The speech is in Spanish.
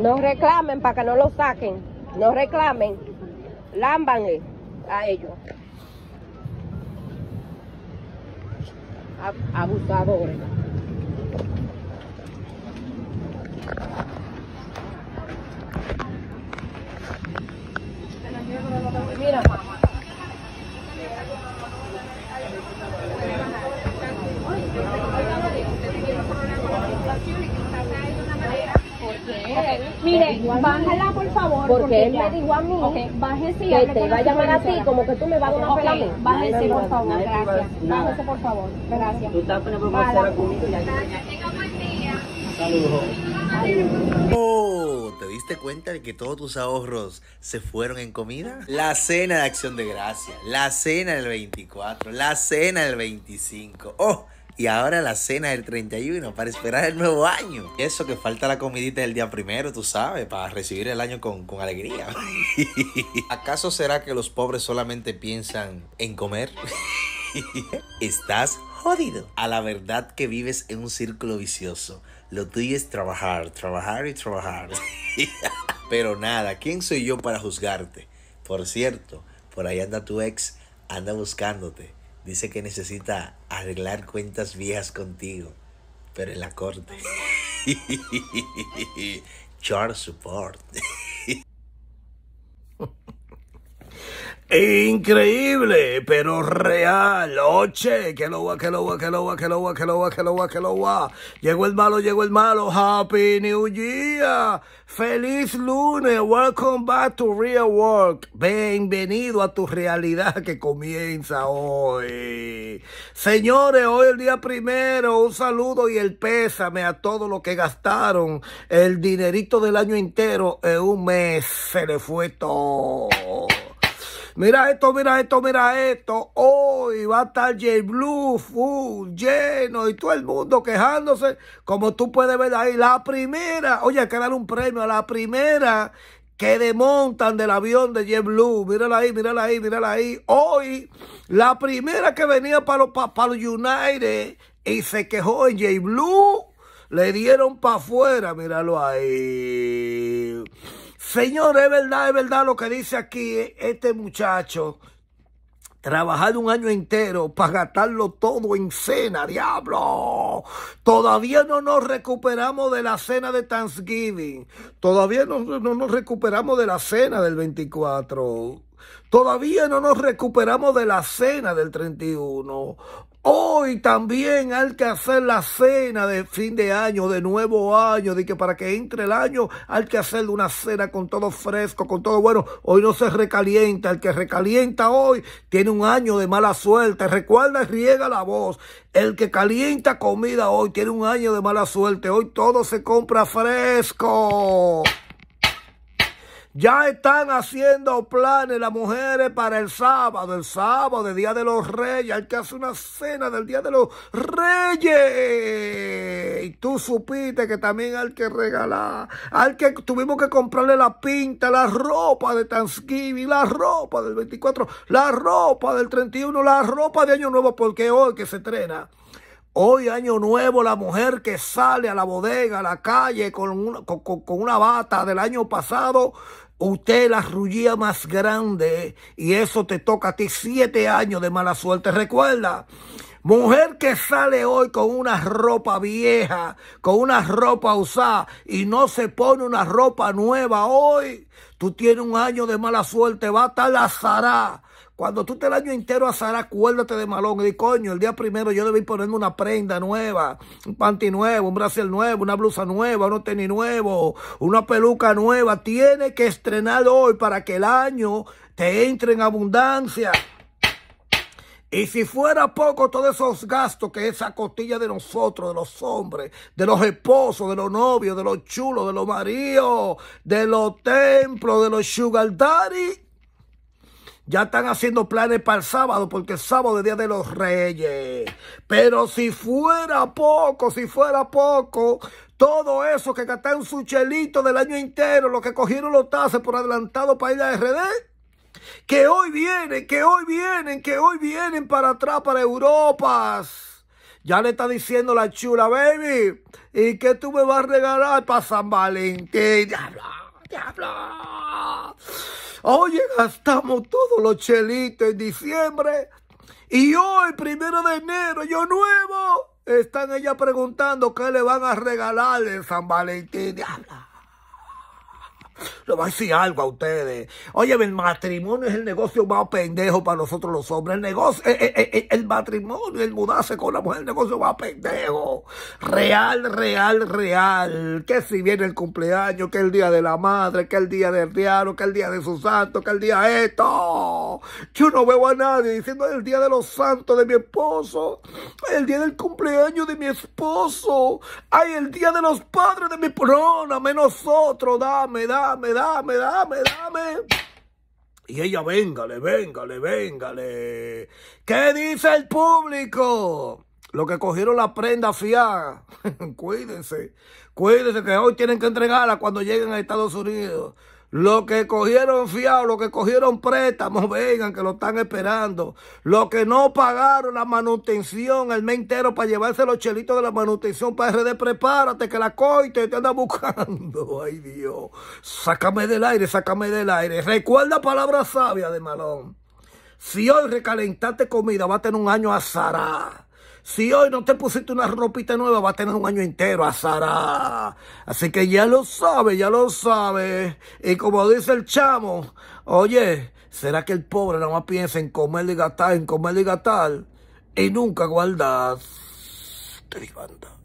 No reclamen para que no lo saquen. No reclamen. Lámbanle a ellos. Abusadores. Mire, bájala por favor, porque, él me dijo a mí bájese y que te iba a llamar a ti, como que tú me vas a dar una okay, Bájese, por favor, gracias. Bájese, por favor, gracias. Tú estás conmigo y Saludos. Oh, ¿Te diste cuenta de que todos tus ahorros se fueron en comida? La cena de acción de gracia, la cena del 24, la cena del 25. Oh, y ahora la cena del 31 para esperar el nuevo año. Eso que falta la comidita del día primero, tú sabes, para recibir el año con, con alegría. ¿Acaso será que los pobres solamente piensan en comer? Estás jodido. A la verdad que vives en un círculo vicioso. Lo tuyo es trabajar, trabajar y trabajar. Pero nada, ¿quién soy yo para juzgarte? Por cierto, por ahí anda tu ex, anda buscándote Dice que necesita arreglar cuentas viejas contigo, pero en la corte. Charles Support. Increíble, pero real. Oche, que lo va, que lo va, que lo va, que lo va, que lo va, que lo va, que lo va. Llegó el malo, llegó el malo. Happy New Year. Feliz lunes. Welcome back to Real World! Bienvenido a tu realidad que comienza hoy. Señores, hoy el día primero. Un saludo y el pésame a todos los que gastaron el dinerito del año entero en un mes. Se le fue todo. Mira esto, mira esto, mira esto. Hoy va a estar Blue full lleno y todo el mundo quejándose. Como tú puedes ver ahí, la primera. Oye, hay que dar un premio a la primera que demontan del avión de Blue, Mírala ahí, mírala ahí, mírala ahí. Hoy, la primera que venía para los, para, United y se quejó en Blue, le dieron para afuera. Míralo ahí. Señor, es verdad, es verdad lo que dice aquí eh, este muchacho. Trabajar un año entero para gastarlo todo en cena, diablo. Todavía no nos recuperamos de la cena de Thanksgiving. Todavía no, no nos recuperamos de la cena del 24. Todavía no nos recuperamos de la cena del 31. Hoy también hay que hacer la cena de fin de año, de nuevo año, de que para que entre el año hay que hacer una cena con todo fresco, con todo bueno. Hoy no se recalienta, el que recalienta hoy tiene un año de mala suerte. Recuerda y riega la voz. El que calienta comida hoy tiene un año de mala suerte. Hoy todo se compra fresco. Ya están haciendo planes las mujeres para el sábado, el sábado, de Día de los Reyes. Hay que hacer una cena del Día de los Reyes. Y tú supiste que también hay que regalar. al que, tuvimos que comprarle la pinta, la ropa de Thanksgiving, la ropa del 24, la ropa del 31, la ropa de Año Nuevo, porque hoy que se trena. Hoy año nuevo, la mujer que sale a la bodega, a la calle con una, con, una bata del año pasado, usted la rullía más grande y eso te toca a ti siete años de mala suerte. Recuerda, mujer que sale hoy con una ropa vieja, con una ropa usada y no se pone una ropa nueva hoy, tú tienes un año de mala suerte, va a estar cuando tú te el año entero azar, acuérdate de Malón. Y di, coño, el día primero yo debí ponerme una prenda nueva, un panty nuevo, un brasil nuevo, una blusa nueva, unos tenis nuevo, una peluca nueva. Tiene que estrenar hoy para que el año te entre en abundancia. Y si fuera poco todos esos gastos que esa costilla de nosotros, de los hombres, de los esposos, de los novios, de los chulos, de los maridos, de los templos, de los sugar ya están haciendo planes para el sábado, porque el sábado es Día de los Reyes. Pero si fuera poco, si fuera poco, todo eso que gastaron su chelito del año entero, lo que cogieron los tases por adelantado para ir a RD, que hoy vienen, que hoy vienen, que hoy vienen para atrás, para Europa. Ya le está diciendo la chula, baby, ¿y qué tú me vas a regalar para San Valentín? Diablo, diablo. Oye, gastamos todos los chelitos en diciembre. Y hoy, primero de enero, yo nuevo. Están ellas preguntando qué le van a regalar en San Valentín. Va a decir algo a ustedes. Oye, el matrimonio es el negocio más pendejo para nosotros los hombres. El negocio, eh, eh, eh, el, matrimonio, el mudarse con la mujer, el negocio más pendejo. Real, real, real. Que si viene el cumpleaños, que el día de la madre, que el día del diablo, que el día de sus santo, que el día esto. Yo no veo a nadie diciendo el día de los santos de mi esposo, el día del cumpleaños de mi esposo, ay, el día de los padres de mi... No, menos nosotros, dame, dame, dame dame, dame, dame. Y ella, véngale, véngale, véngale. ¿Qué dice el público? lo que cogieron la prenda fiada, cuídense, cuídense que hoy tienen que entregarla cuando lleguen a Estados Unidos. Los que cogieron fiado, los que cogieron préstamo, vengan que lo están esperando. Los que no pagaron la manutención el mes entero para llevarse los chelitos de la manutención para RD, prepárate que la coite te anda buscando. Ay Dios, sácame del aire, sácame del aire. Recuerda palabras sabias de Malón. Si hoy recalentaste comida, va a tener un año azará. Si hoy no te pusiste una ropita nueva, va a tener un año entero, Sara. Así que ya lo sabe, ya lo sabe. Y como dice el chamo, oye, ¿será que el pobre nada más piensa en comer y gastar, en comer y gastar? Y nunca guardas Te